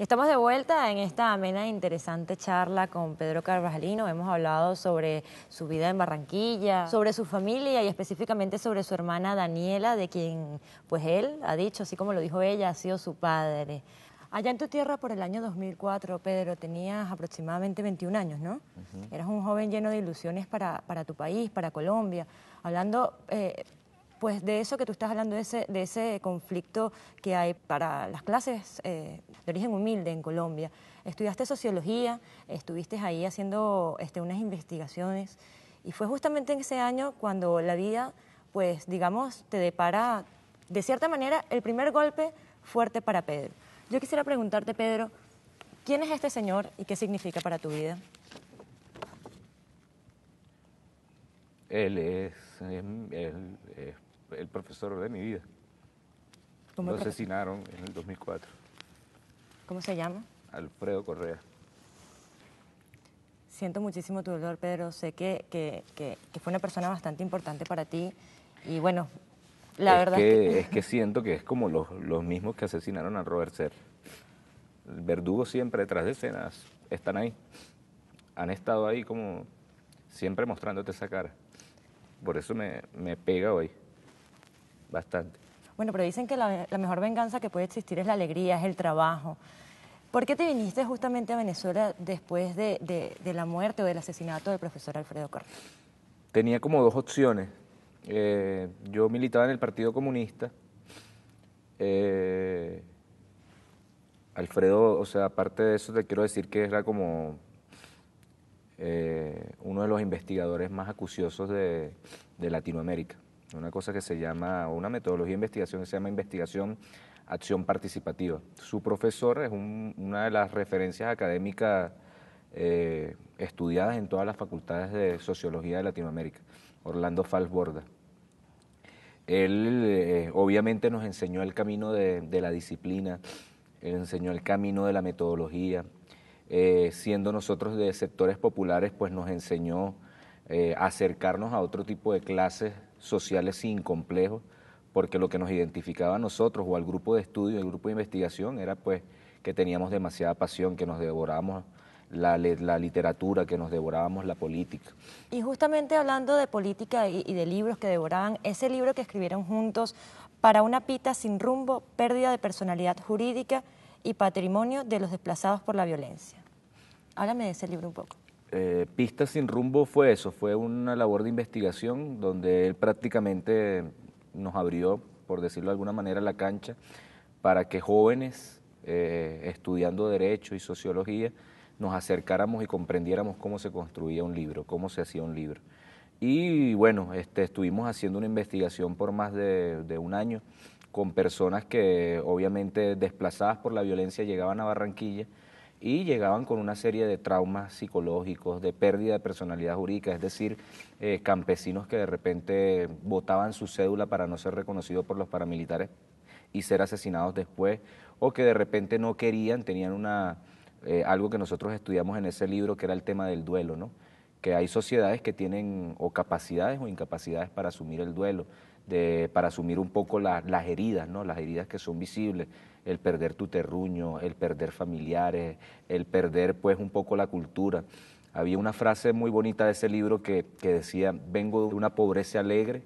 Estamos de vuelta en esta amena e interesante charla con Pedro Carvajalino. Hemos hablado sobre su vida en Barranquilla, sobre su familia y específicamente sobre su hermana Daniela, de quien pues él ha dicho, así como lo dijo ella, ha sido su padre. Allá en tu tierra por el año 2004, Pedro, tenías aproximadamente 21 años, ¿no? Eras un joven lleno de ilusiones para, para tu país, para Colombia. Hablando... Eh, pues de eso que tú estás hablando, de ese, de ese conflicto que hay para las clases eh, de origen humilde en Colombia. Estudiaste sociología, estuviste ahí haciendo este, unas investigaciones y fue justamente en ese año cuando la vida, pues digamos, te depara, de cierta manera, el primer golpe fuerte para Pedro. Yo quisiera preguntarte, Pedro, ¿quién es este señor y qué significa para tu vida? él es em, el profesor de mi vida. Lo asesinaron en el 2004. ¿Cómo se llama? Alfredo Correa. Siento muchísimo tu dolor, Pedro. Sé que, que, fue una persona bastante importante para ti. Y bueno, la verdad es que... siento que es como los, mismos que asesinaron a Robert Ser. El verdugo siempre detrás de escenas están ahí. Han estado ahí como siempre mostrándote esa cara. Por eso me, me pega hoy bastante. Bueno, pero dicen que la, mejor venganza que puede existir es la alegría, es el trabajo. ¿Por qué te viniste justamente a Venezuela después de, la muerte o del asesinato del profesor Alfredo Correa? Tenía como dos opciones. Eh, yo militaba en el Partido Comunista. Eh, Alfredo, o sea, aparte de eso, te quiero decir que era como eh, uno de los investigadores más acuciosos de Latinoamérica una cosa que se llama, una metodología de investigación que se llama investigación acción participativa. Su profesor es una de las referencias académicas eh, estudiadas en todas las facultades de sociología de Latinoamérica, Orlando Falsborda. Él eh, obviamente nos enseñó el camino de, la disciplina, él enseñó el camino de la metodología, eh, siendo nosotros de sectores populares, pues nos enseñó acercarnos a otro tipo de clases sociales sin complejos, porque lo que nos identificaba a nosotros o al grupo de estudio, al grupo de investigación, era pues que teníamos demasiada pasión, que nos devorábamos la, literatura, que nos devorábamos la política. Y justamente hablando de política y, de libros que devoraban, ese libro que escribieron juntos, Para una pita sin rumbo, pérdida de personalidad jurídica y patrimonio de los desplazados por la violencia. me de ese libro un poco. Eh, Pista sin rumbo fue eso, fue una labor de investigación donde él prácticamente nos abrió, por decirlo de alguna manera, la cancha para que jóvenes eh, estudiando derecho y sociología nos acercáramos y comprendiéramos cómo se construía un libro, cómo se hacía un libro. Y bueno, este, estuvimos haciendo una investigación por más de un año con personas que obviamente desplazadas por la violencia llegaban a Barranquilla y llegaban con una serie de traumas psicológicos, de pérdida de personalidad jurídica, es decir, eh, campesinos que de repente votaban su cédula para no ser reconocidos por los paramilitares y ser asesinados después, o que de repente no querían, tenían una, eh, algo que nosotros estudiamos en ese libro, que era el tema del duelo, ¿no? que hay sociedades que tienen o capacidades o incapacidades para asumir el duelo para asumir un poco las heridas, ¿no? las heridas que son visibles, el perder tu terruño, el perder familiares, el perder pues un poco la cultura. Había una frase muy bonita de ese libro que, decía, vengo de una pobreza alegre,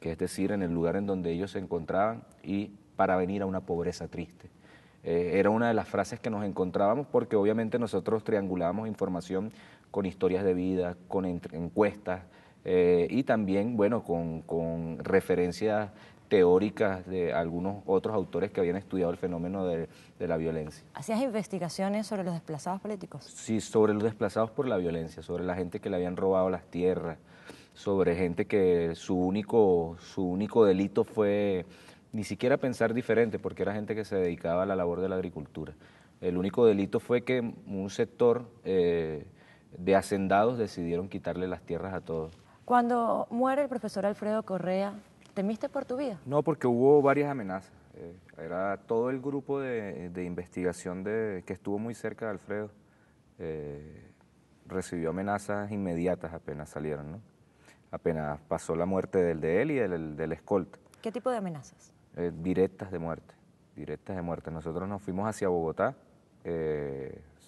que es decir, en el lugar en donde ellos se encontraban, y para venir a una pobreza triste. Eh, era una de las frases que nos encontrábamos porque obviamente nosotros triangulábamos información con historias de vida, con encuestas, eh, y también, bueno, con, referencias teóricas de algunos otros autores que habían estudiado el fenómeno de, la violencia. ¿Hacías investigaciones sobre los desplazados políticos? Sí, sobre los desplazados por la violencia, sobre la gente que le habían robado las tierras, sobre gente que su único, su único delito fue ni siquiera pensar diferente, porque era gente que se dedicaba a la labor de la agricultura. El único delito fue que un sector eh, de hacendados decidieron quitarle las tierras a todos cuando muere el profesor Alfredo Correa, ¿temiste por tu vida? No, porque hubo varias amenazas. Eh, era todo el grupo de, investigación de, que estuvo muy cerca de Alfredo. Eh, recibió amenazas inmediatas apenas salieron, ¿no? Apenas pasó la muerte del de él y del, del escolta. ¿Qué tipo de amenazas? Eh, directas de muerte, directas de muerte. Nosotros nos fuimos hacia Bogotá,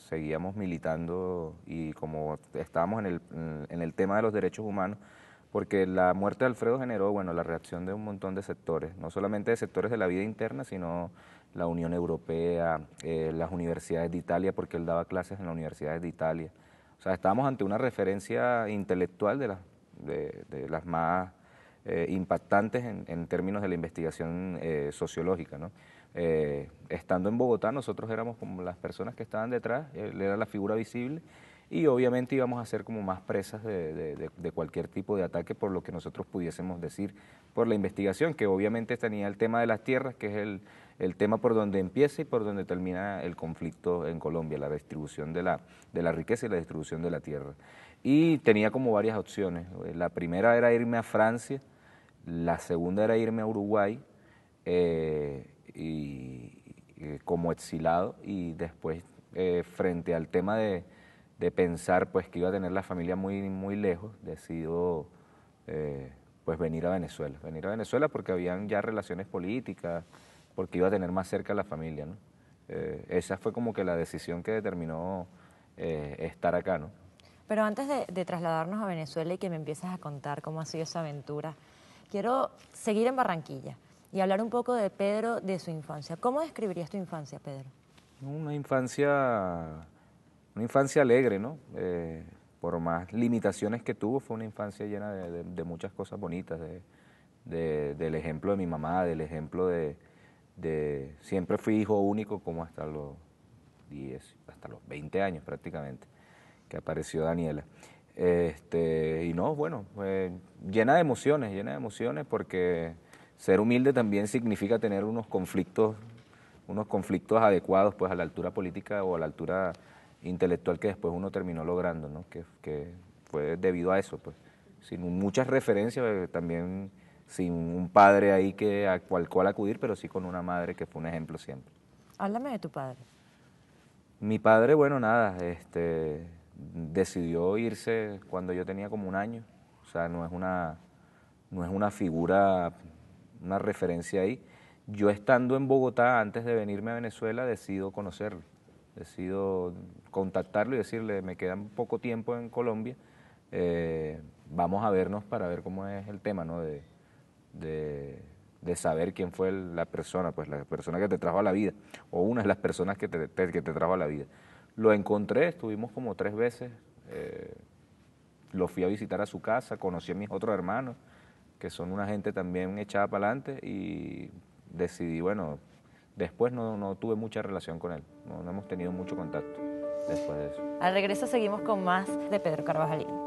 seguíamos militando y como estábamos en el, tema de los derechos humanos, porque la muerte de Alfredo generó bueno, la reacción de un montón de sectores, no solamente de sectores de la vida interna, sino la Unión Europea, eh, las universidades de Italia, porque él daba clases en las universidades de Italia. O sea, estábamos ante una referencia intelectual de, de las más eh, impactantes en, términos de la investigación eh, sociológica. Eh, estando en Bogotá, nosotros éramos como las personas que estaban detrás, él era la figura visible y obviamente íbamos a ser como más presas de, cualquier tipo de ataque por lo que nosotros pudiésemos decir por la investigación, que obviamente tenía el tema de las tierras, que es el, tema por donde empieza y por donde termina el conflicto en Colombia, la distribución de la riqueza y la distribución de la tierra. Y tenía como varias opciones. La primera era irme a Francia, la segunda era irme a Uruguay eh, y, como exilado y después eh, frente al tema de, pensar pues que iba a tener la familia muy, muy lejos, decido eh, pues venir a Venezuela. Venir a Venezuela porque habían ya relaciones políticas, porque iba a tener más cerca a la familia. esa fue como que la decisión que determinó estar acá. Pero antes de, trasladarnos a Venezuela y que me empieces a contar cómo ha sido esa aventura, Quiero seguir en Barranquilla y hablar un poco de Pedro, de su infancia. ¿Cómo describirías tu infancia, Pedro? Una infancia, una infancia alegre, ¿no? Eh, por más limitaciones que tuvo, fue una infancia llena de, muchas cosas bonitas, del ejemplo de mi mamá, del ejemplo de, Siempre fui hijo único como hasta los 10, hasta los 20 años prácticamente, que apareció Daniela. Este, y no, bueno, eh, llena de emociones, llena de emociones porque ser humilde también significa tener unos conflictos, unos conflictos adecuados pues a la altura política o a la altura intelectual que después uno terminó logrando, ¿no? que, fue debido a eso. Pues. Sin muchas referencias, eh, también sin un padre ahí que al cual, cual acudir, pero sí con una madre que fue un ejemplo siempre. Háblame de tu padre. Mi padre, bueno, nada, este, decidió irse cuando yo tenía como un año. O sea, no es una, no es una figura, una referencia ahí. Yo estando en Bogotá, antes de venirme a Venezuela, decido conocerlo. Decido contactarlo y decirle, me queda poco tiempo en Colombia, eh, vamos a vernos para ver cómo es el tema, ¿no? De, saber quién fue la persona, pues la persona que te trajo a la vida, o una de las personas que te, que te trajo a la vida. Lo encontré, estuvimos como tres veces, eh, lo fui a visitar a su casa, conocí a mis otros hermanos, que son una gente también echada para adelante y decidí, bueno, después no, no, tuve mucha relación con él, no, hemos tenido mucho contacto después de eso. Al regreso seguimos con más de Pedro Carvajal.